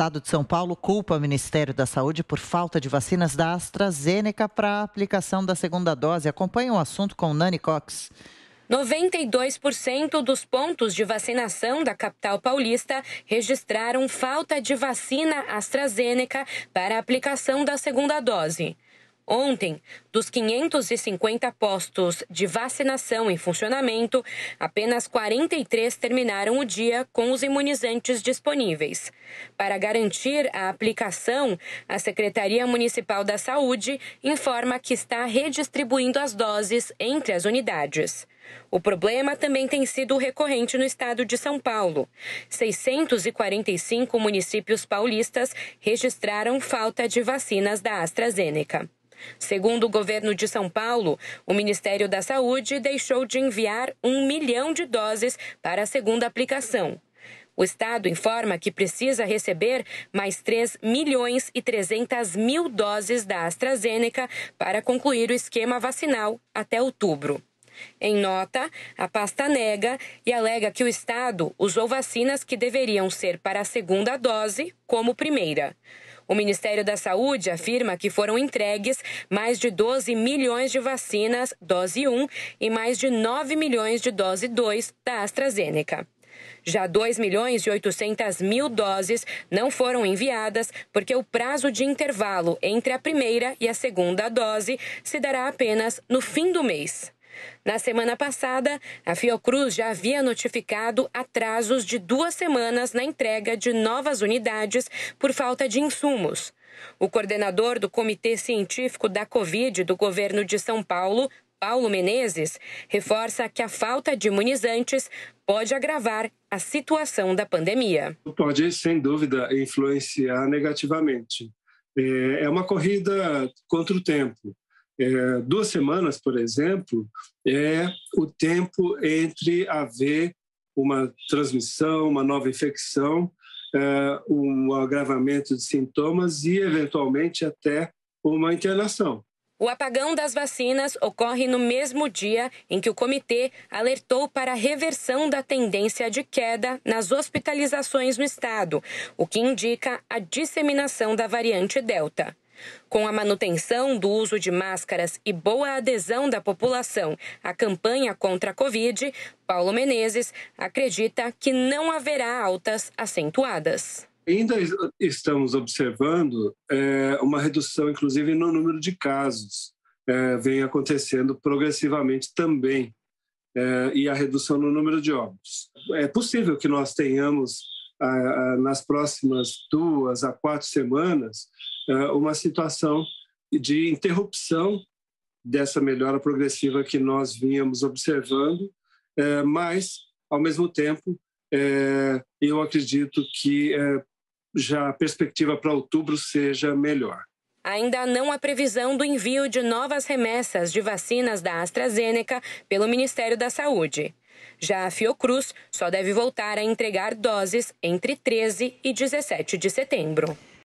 Estado de São Paulo culpa o Ministério da Saúde por falta de vacinas da AstraZeneca para a aplicação da segunda dose. Acompanhe o assunto com Nani Cox. 92% dos pontos de vacinação da capital paulista registraram falta de vacina AstraZeneca para a aplicação da segunda dose. Ontem, dos 550 postos de vacinação em funcionamento, apenas 43 terminaram o dia com os imunizantes disponíveis. Para garantir a aplicação, a Secretaria Municipal da Saúde informa que está redistribuindo as doses entre as unidades. O problema também tem sido recorrente no estado de São Paulo. 645 municípios paulistas registraram falta de vacinas da AstraZeneca. Segundo o governo de São Paulo, o Ministério da Saúde deixou de enviar um milhão de doses para a segunda aplicação. O Estado informa que precisa receber mais 3 milhões e 300 mil doses da AstraZeneca para concluir o esquema vacinal até outubro. Em nota, a pasta nega e alega que o Estado usou vacinas que deveriam ser para a segunda dose como primeira. O Ministério da Saúde afirma que foram entregues mais de 12 milhões de vacinas dose 1 e mais de 9 milhões de dose 2 da AstraZeneca. Já 2 milhões e 800 mil doses não foram enviadas porque o prazo de intervalo entre a primeira e a segunda dose se dará apenas no fim do mês. Na semana passada, a Fiocruz já havia notificado atrasos de duas semanas na entrega de novas unidades por falta de insumos. O coordenador do Comitê Científico da Covid do governo de São Paulo, Paulo Menezes, reforça que a falta de imunizantes pode agravar a situação da pandemia. Pode, sem dúvida, influenciar negativamente. É, é uma corrida contra o tempo. É, duas semanas, por exemplo, é o tempo entre haver uma transmissão, uma nova infecção, é, um agravamento de sintomas e, eventualmente, até uma internação. O apagão das vacinas ocorre no mesmo dia em que o comitê alertou para a reversão da tendência de queda nas hospitalizações no estado, o que indica a disseminação da variante Delta. Com a manutenção do uso de máscaras e boa adesão da população à campanha contra a Covid, Paulo Menezes acredita que não haverá altas acentuadas. Ainda estamos observando é, uma redução, inclusive, no número de casos. É, vem acontecendo progressivamente também, é, e a redução no número de óbitos. É possível que nós tenhamos nas próximas duas a quatro semanas, é, uma situação de interrupção dessa melhora progressiva que nós vínhamos observando, é, mas, ao mesmo tempo, é, eu acredito que já a perspectiva para outubro seja melhor. Ainda não há previsão do envio de novas remessas de vacinas da AstraZeneca pelo Ministério da Saúde. Já a Fiocruz só deve voltar a entregar doses entre 13 e 17 de setembro.